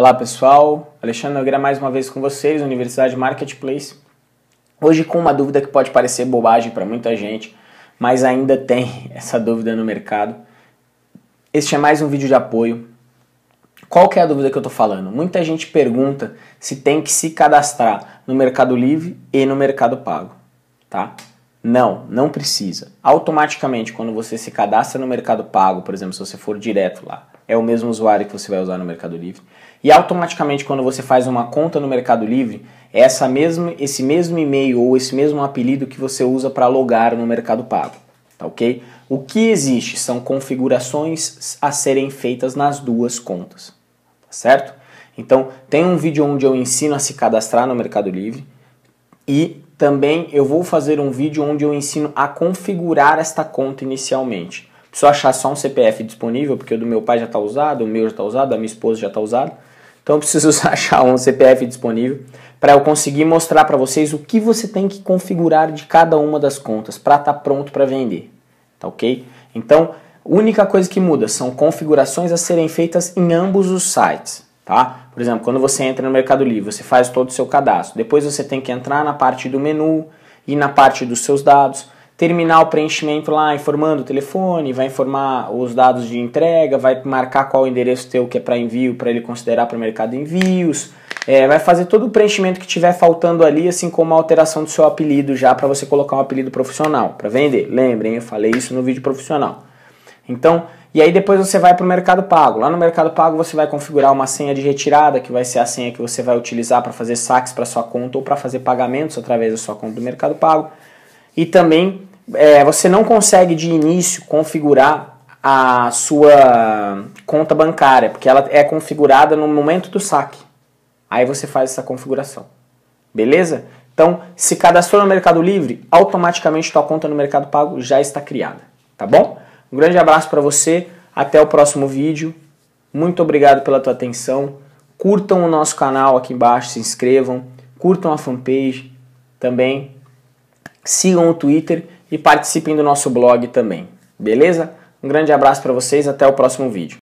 Olá pessoal, Alexandre Nogueira mais uma vez com vocês, Universidade Marketplace. Hoje com uma dúvida que pode parecer bobagem para muita gente, mas ainda tem essa dúvida no mercado. Este é mais um vídeo de apoio. Qual que é a dúvida que eu estou falando? Muita gente pergunta se tem que se cadastrar no Mercado Livre e no Mercado Pago, tá? Não, não precisa. Automaticamente, quando você se cadastra no Mercado Pago, por exemplo, se você for direto lá, é o mesmo usuário que você vai usar no Mercado Livre. E automaticamente, quando você faz uma conta no Mercado Livre, é essa mesmo, esse mesmo e-mail ou esse mesmo apelido que você usa para logar no Mercado Pago. Tá ok? O que existe são configurações a serem feitas nas duas contas. Tá certo? Então, tem um vídeo onde eu ensino a se cadastrar no Mercado Livre e também eu vou fazer um vídeo onde eu ensino a configurar esta conta inicialmente. Preciso achar só um CPF disponível, porque o do meu pai já está usado, o meu já está usado, a minha esposa já está usada. Então eu preciso achar um CPF disponível para eu conseguir mostrar para vocês o que você tem que configurar de cada uma das contas para estar tá pronto para vender. Tá ok? Então, única coisa que muda são configurações a serem feitas em ambos os sites tá? Por exemplo, quando você entra no Mercado Livre, você faz todo o seu cadastro. Depois você tem que entrar na parte do menu e na parte dos seus dados, terminar o preenchimento lá informando o telefone, vai informar os dados de entrega, vai marcar qual endereço teu que é para envio, para ele considerar para o mercado de envios. É, vai fazer todo o preenchimento que tiver faltando ali, assim como a alteração do seu apelido já para você colocar um apelido profissional para vender. Lembrem, eu falei isso no vídeo profissional. Então, e aí depois você vai para o Mercado Pago. Lá no Mercado Pago você vai configurar uma senha de retirada, que vai ser a senha que você vai utilizar para fazer saques para sua conta ou para fazer pagamentos através da sua conta do Mercado Pago. E também é, você não consegue de início configurar a sua conta bancária, porque ela é configurada no momento do saque. Aí você faz essa configuração. Beleza? Então, se cadastrou no Mercado Livre, automaticamente sua conta no Mercado Pago já está criada, tá bom? Um grande abraço para você, até o próximo vídeo. Muito obrigado pela tua atenção. Curtam o nosso canal aqui embaixo, se inscrevam, curtam a fanpage também. Sigam o Twitter e participem do nosso blog também. Beleza? Um grande abraço para vocês, até o próximo vídeo.